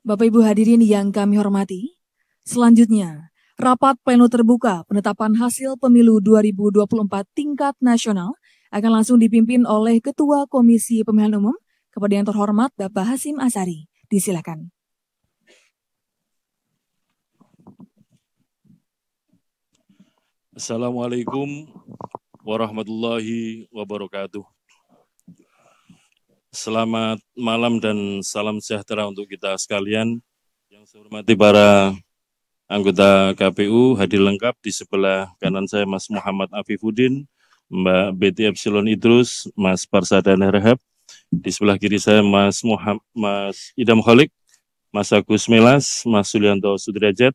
Bapak Ibu hadirin yang kami hormati, selanjutnya rapat pleno terbuka penetapan hasil pemilu 2024 tingkat nasional akan langsung dipimpin oleh Ketua Komisi Pemilihan Umum kepada yang terhormat Bapak Hasim Asari. Disilakan. Assalamualaikum warahmatullahi wabarakatuh. Selamat malam dan salam sejahtera untuk kita sekalian. Yang saya hormati para anggota KPU hadir lengkap di sebelah kanan saya Mas Muhammad Afifuddin, Mbak Betty Epsilon Idrus, Mas Parsada Nerehab Di sebelah kiri saya Mas Muhammad, Mas Idam Kholik, Mas Agus Melas, Mas Sulianto Sudrajat.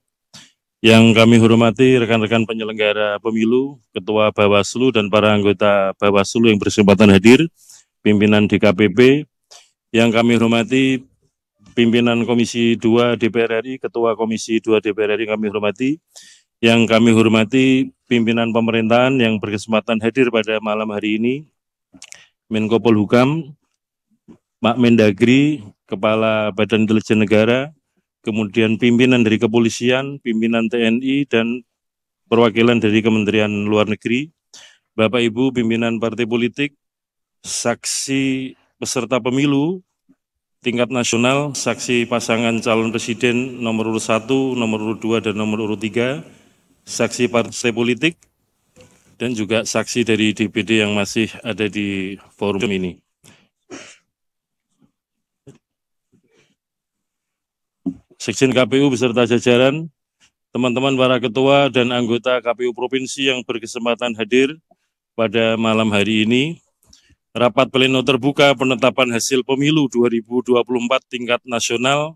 Yang kami hormati rekan-rekan penyelenggara pemilu, Ketua Bawaslu dan para anggota Bawaslu yang bersempatan hadir pimpinan DKPP, yang kami hormati pimpinan Komisi 2 DPR RI, Ketua Komisi 2 DPR RI kami hormati, yang kami hormati pimpinan pemerintahan yang berkesempatan hadir pada malam hari ini, Menko Polhukam, Pak Mendagri, Kepala Badan Intelijen Negara, kemudian pimpinan dari kepolisian, pimpinan TNI, dan perwakilan dari Kementerian Luar Negeri, Bapak Ibu pimpinan partai politik, saksi peserta pemilu tingkat nasional, saksi pasangan calon presiden nomor urut 1, nomor urut 2, dan nomor urut 3, saksi partai politik, dan juga saksi dari DPD yang masih ada di forum ini. Sekjen KPU beserta jajaran, teman-teman para ketua dan anggota KPU Provinsi yang berkesempatan hadir pada malam hari ini, Rapat Pleno Terbuka Penetapan Hasil Pemilu 2024 Tingkat Nasional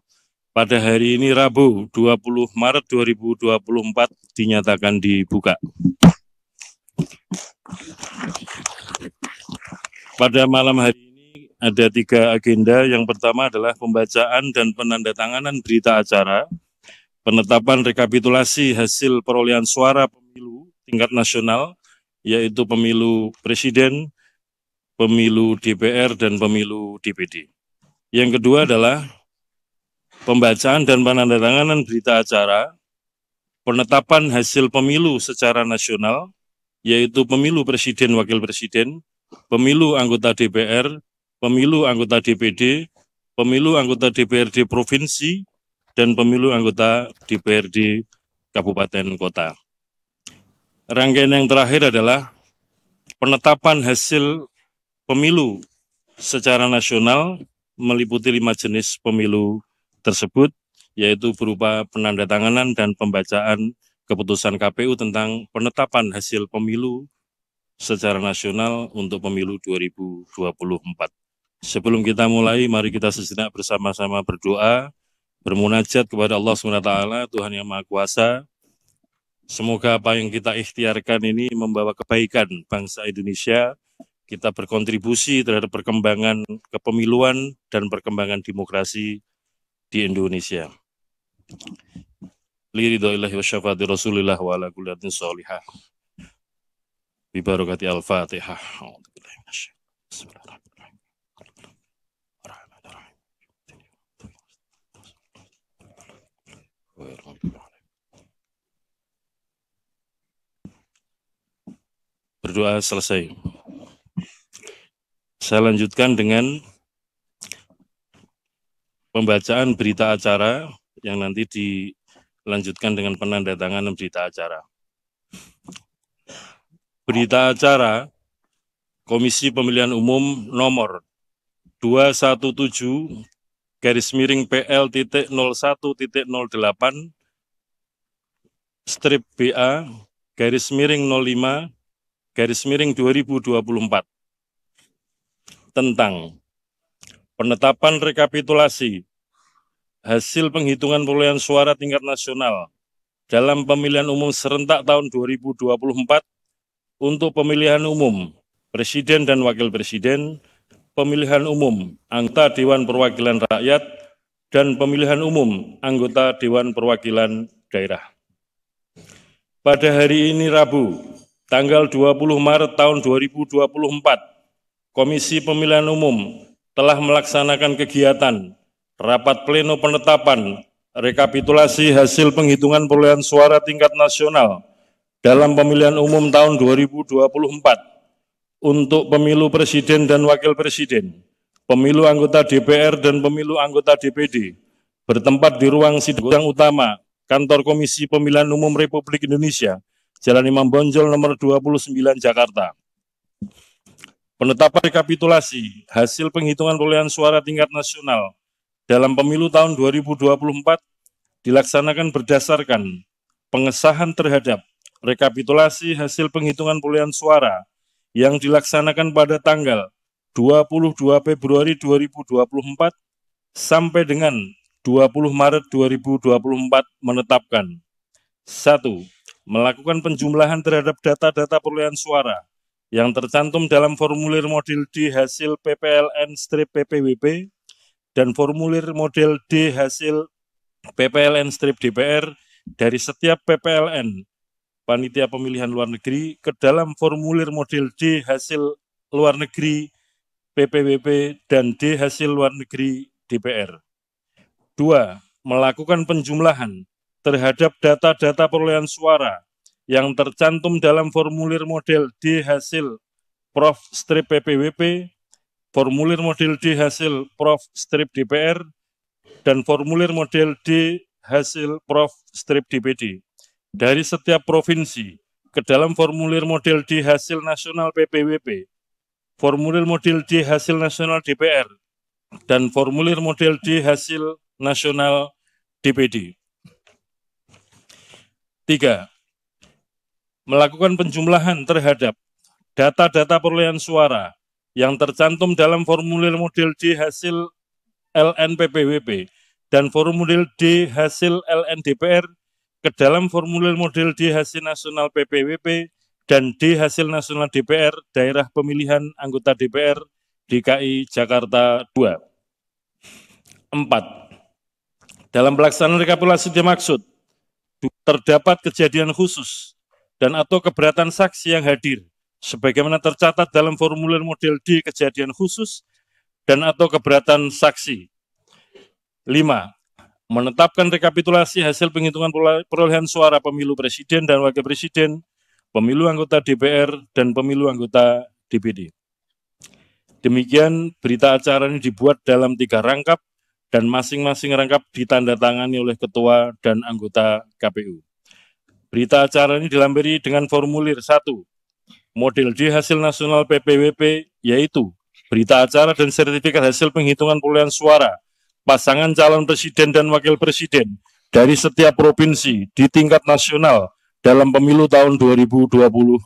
pada hari ini Rabu 20 Maret 2024 dinyatakan dibuka. Pada malam hari ini ada tiga agenda. Yang pertama adalah pembacaan dan penandatanganan berita acara, penetapan rekapitulasi hasil perolehan suara pemilu tingkat nasional, yaitu pemilu presiden, pemilu DPR dan pemilu DPD. Yang kedua adalah pembacaan dan penandatanganan berita acara, penetapan hasil pemilu secara nasional, yaitu pemilu presiden, wakil presiden, pemilu anggota DPR, pemilu anggota DPD, pemilu anggota DPRD provinsi, dan pemilu anggota DPRD kabupaten kota. Rangkaian yang terakhir adalah penetapan hasil pemilu secara nasional meliputi lima jenis pemilu tersebut, yaitu berupa penandatanganan dan pembacaan keputusan KPU tentang penetapan hasil pemilu secara nasional untuk pemilu 2024. Sebelum kita mulai, mari kita sejenak bersama-sama berdoa, bermunajat kepada Allah SWT, Tuhan Yang Maha Kuasa. Semoga apa yang kita ikhtiarkan ini membawa kebaikan bangsa Indonesia, kita berkontribusi terhadap perkembangan kepemiluan dan perkembangan demokrasi di Indonesia. Liridhoillahi wa syafaati Rasulillah wa ala kullatin sholihah. Bibarokati Al-Fatihah. Berdoa selesai. Saya lanjutkan dengan pembacaan berita acara yang nanti dilanjutkan dengan penandatanganan berita acara. Berita acara Komisi Pemilihan Umum nomor 217 garis miring PL titik strip BA garis miring 05 garis miring 2024 tentang penetapan rekapitulasi hasil penghitungan perolehan suara tingkat nasional dalam pemilihan umum serentak tahun 2024 untuk pemilihan umum presiden dan wakil presiden, pemilihan umum anggota Dewan Perwakilan Rakyat, dan pemilihan umum anggota Dewan Perwakilan Daerah. Pada hari ini Rabu, tanggal 20 Maret tahun 2024, Komisi Pemilihan Umum telah melaksanakan kegiatan rapat pleno penetapan rekapitulasi hasil penghitungan perolehan suara tingkat nasional dalam pemilihan umum tahun 2024 untuk pemilu presiden dan wakil presiden, pemilu anggota DPR dan pemilu anggota DPD bertempat di ruang sidang utama Kantor Komisi Pemilihan Umum Republik Indonesia, Jalan Imam Bonjol nomor 29 Jakarta. Penetapan rekapitulasi hasil penghitungan perolehan suara tingkat nasional dalam pemilu tahun 2024 dilaksanakan berdasarkan pengesahan terhadap rekapitulasi hasil penghitungan perolehan suara yang dilaksanakan pada tanggal 22 Februari 2024 sampai dengan 20 Maret 2024 menetapkan 1. Melakukan penjumlahan terhadap data-data perolehan suara yang tercantum dalam formulir model D hasil PPLN strip PPWP dan formulir model D hasil PPLN strip DPR dari setiap PPLN panitia pemilihan luar negeri ke dalam formulir model D hasil luar negeri PPWP dan D hasil luar negeri DPR. dua Melakukan penjumlahan terhadap data-data perolehan suara yang tercantum dalam formulir model D hasil Prof. Strip PPWP, formulir model D hasil Prof. Strip DPR, dan formulir model D hasil Prof. Strip DPD. Dari setiap provinsi ke dalam formulir model D hasil nasional PPWP, formulir model D hasil nasional DPR, dan formulir model D hasil nasional DPD. Tiga melakukan penjumlahan terhadap data-data perolehan suara yang tercantum dalam formulir model D hasil LNPPWP dan formulir D hasil LNDPR ke dalam formulir model D hasil nasional PPWP dan D hasil nasional DPR daerah pemilihan anggota DPR DKI Jakarta 2. 4. Dalam pelaksanaan rekapitulasi dimaksud terdapat kejadian khusus dan atau keberatan saksi yang hadir sebagaimana tercatat dalam formulir model D kejadian khusus dan atau keberatan saksi. 5. Menetapkan rekapitulasi hasil penghitungan perolehan suara pemilu presiden dan wakil presiden, pemilu anggota DPR, dan pemilu anggota DPD. Demikian berita acara ini dibuat dalam tiga rangkap dan masing-masing rangkap ditandatangani oleh ketua dan anggota KPU. Berita acara ini dilampiri dengan formulir 1. Model D hasil nasional PPWP yaitu berita acara dan sertifikat hasil penghitungan perolehan suara pasangan calon presiden dan wakil presiden dari setiap provinsi di tingkat nasional dalam pemilu tahun 2024. 2.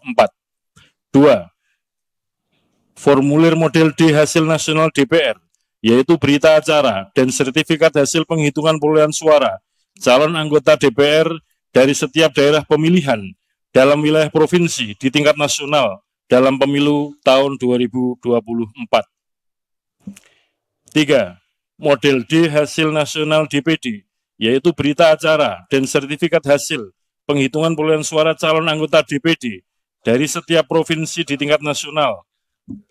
Formulir model D hasil nasional DPR yaitu berita acara dan sertifikat hasil penghitungan perolehan suara calon anggota DPR dari setiap daerah pemilihan dalam wilayah provinsi di tingkat nasional dalam pemilu tahun 2024. Tiga Model D hasil nasional DPD, yaitu berita acara dan sertifikat hasil penghitungan perolehan suara calon anggota DPD dari setiap provinsi di tingkat nasional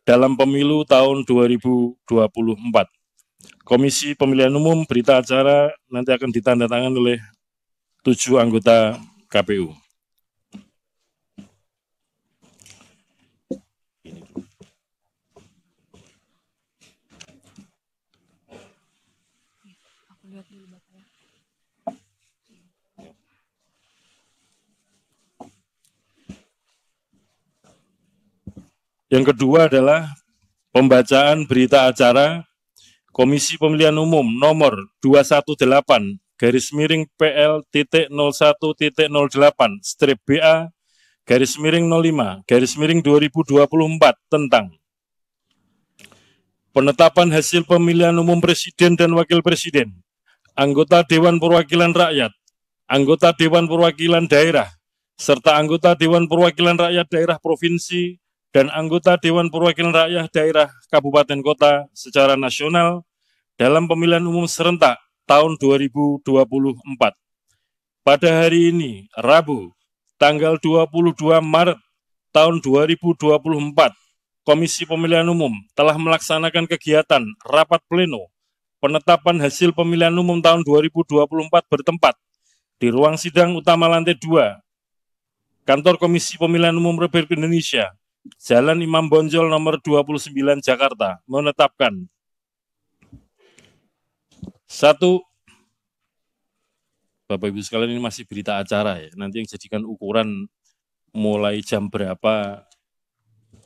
dalam pemilu tahun 2024. Komisi Pemilihan Umum berita acara nanti akan ditandatangani oleh tujuh anggota KPU. Yang kedua adalah pembacaan berita acara Komisi Pemilihan Umum nomor 218 garis miring PL.01.08 strip BA garis miring 05 garis miring 2024 tentang penetapan hasil pemilihan umum presiden dan wakil presiden, anggota Dewan Perwakilan Rakyat, anggota Dewan Perwakilan Daerah, serta anggota Dewan Perwakilan Rakyat Daerah Provinsi dan anggota Dewan Perwakilan Rakyat Daerah Kabupaten Kota secara nasional dalam pemilihan umum serentak tahun 2024. Pada hari ini, Rabu, tanggal 22 Maret tahun 2024, Komisi Pemilihan Umum telah melaksanakan kegiatan rapat pleno penetapan hasil pemilihan umum tahun 2024 bertempat di ruang sidang utama lantai 2, Kantor Komisi Pemilihan Umum Republik Indonesia, Jalan Imam Bonjol nomor 29 Jakarta, menetapkan satu, Bapak Ibu sekalian ini masih berita acara ya. Nanti yang jadikan ukuran mulai jam berapa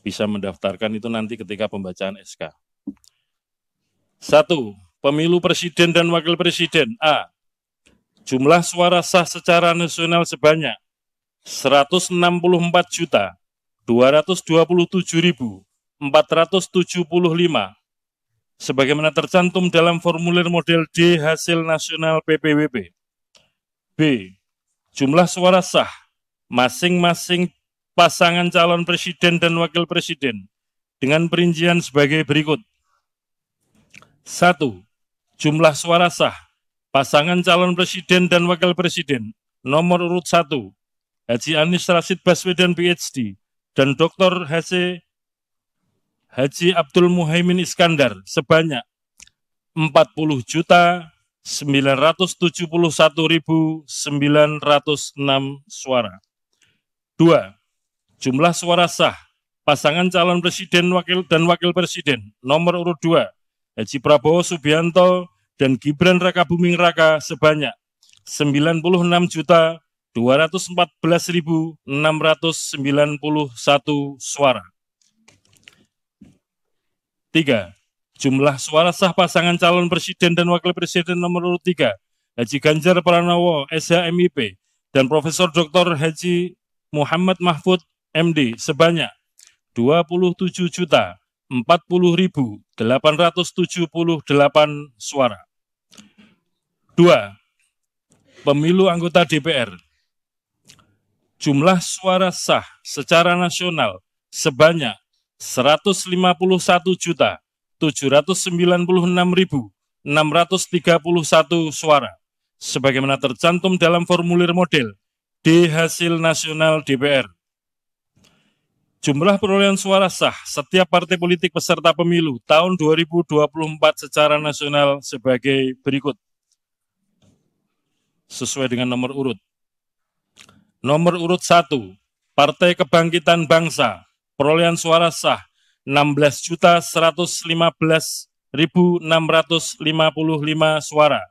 bisa mendaftarkan itu nanti ketika pembacaan SK. Satu, pemilu presiden dan wakil presiden. A. Jumlah suara sah secara nasional sebanyak 164 juta 227.475 sebagaimana tercantum dalam formulir model D hasil nasional PPWP. B. Jumlah suara sah masing-masing pasangan calon presiden dan wakil presiden dengan perincian sebagai berikut. 1. Jumlah suara sah pasangan calon presiden dan wakil presiden nomor urut 1 Haji Anis Rasid Baswedan PhD dan Dr. H.C. Haji Abdul Muhaimin Iskandar sebanyak 40 juta 971.906 suara. 2. Jumlah suara sah pasangan calon presiden wakil dan wakil presiden nomor urut 2 Haji Prabowo Subianto dan Gibran Raka Buming Raka sebanyak 96 juta 214.691 suara. Tiga, jumlah suara sah pasangan calon presiden dan wakil presiden nomor urut tiga, Haji Ganjar Pranowo, SHMIP, dan Profesor Dr. Haji Muhammad Mahfud, MD, sebanyak 27 juta 40.878 suara. Dua, Pemilu anggota DPR. Jumlah suara sah secara nasional sebanyak 151.796.631 suara, sebagaimana tercantum dalam formulir model di hasil nasional DPR. Jumlah perolehan suara sah setiap partai politik peserta pemilu tahun 2024 secara nasional sebagai berikut. Sesuai dengan nomor urut. Nomor urut 1, Partai Kebangkitan Bangsa perolehan suara sah 16.115.655 suara.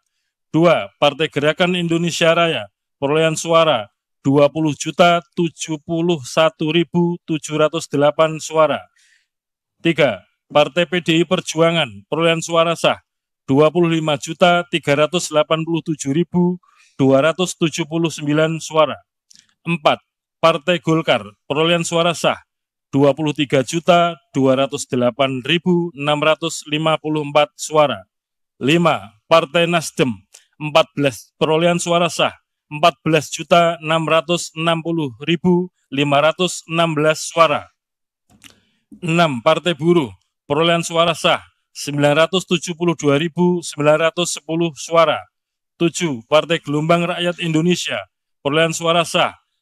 2. Partai Gerakan Indonesia Raya, perolehan suara 20.071.708 suara. 3. Partai PDI Perjuangan, perolehan suara sah 25.387.279 suara. 4. Partai Golkar, perolehan suara sah 23.208.654 suara. 5. Partai Nasdem 14 perolehan suara sah 14.660.516 suara. 6. Partai Buruh perolehan suara sah 972.910 suara. 7. Partai Gelombang Rakyat Indonesia perolehan suara sah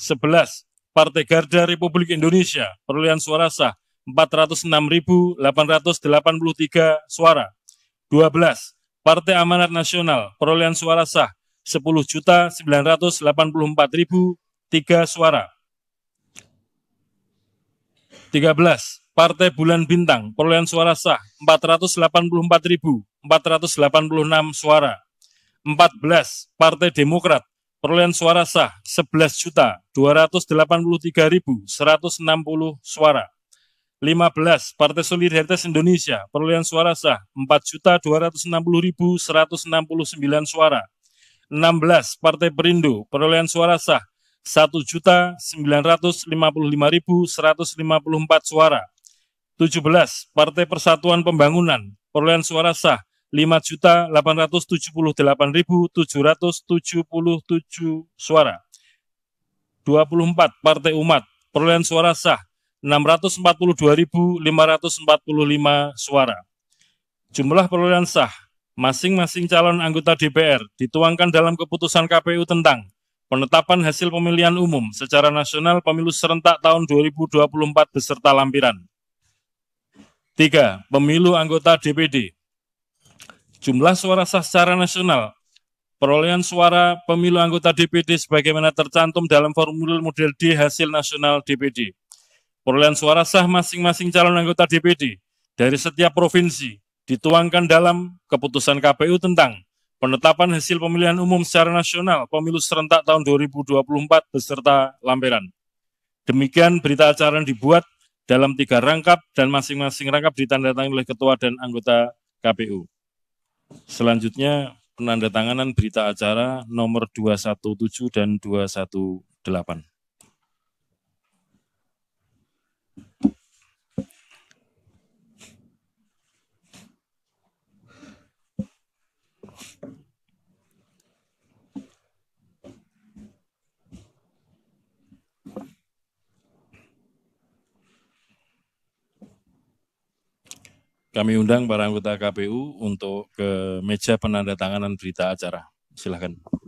11. Partai Garda Republik Indonesia, perolehan suara sah 406.883 suara. 12. Partai Amanat Nasional, perolehan suara sah 10.984.003 suara. 13. Partai Bulan Bintang, perolehan suara sah 484.486 suara. 14. Partai Demokrat, Perolehan suara sah 11.283.160 suara. 15. Partai Solidaritas Indonesia, perolehan suara sah 4.260.169 suara. 16. Partai Perindo, perolehan suara sah 1.955.154 suara. 17. Partai Persatuan Pembangunan, perolehan suara sah 5.878.777 suara. 24 Partai Umat perolehan suara sah 642.545 suara. Jumlah perolehan sah masing-masing calon anggota DPR dituangkan dalam keputusan KPU tentang penetapan hasil pemilihan umum secara nasional pemilu serentak tahun 2024 beserta lampiran. 3. Pemilu anggota DPD Jumlah suara sah secara nasional perolehan suara pemilu anggota DPD sebagaimana tercantum dalam formulir model D hasil nasional DPD. Perolehan suara sah masing-masing calon anggota DPD dari setiap provinsi dituangkan dalam keputusan KPU tentang penetapan hasil pemilihan umum secara nasional pemilu serentak tahun 2024 beserta lampiran. Demikian berita acara yang dibuat dalam tiga rangkap dan masing-masing rangkap ditandatangani oleh ketua dan anggota KPU. Selanjutnya penandatanganan berita acara nomor 217 dan 218. kami undang para anggota KPU untuk ke meja penandatanganan berita acara. Silahkan.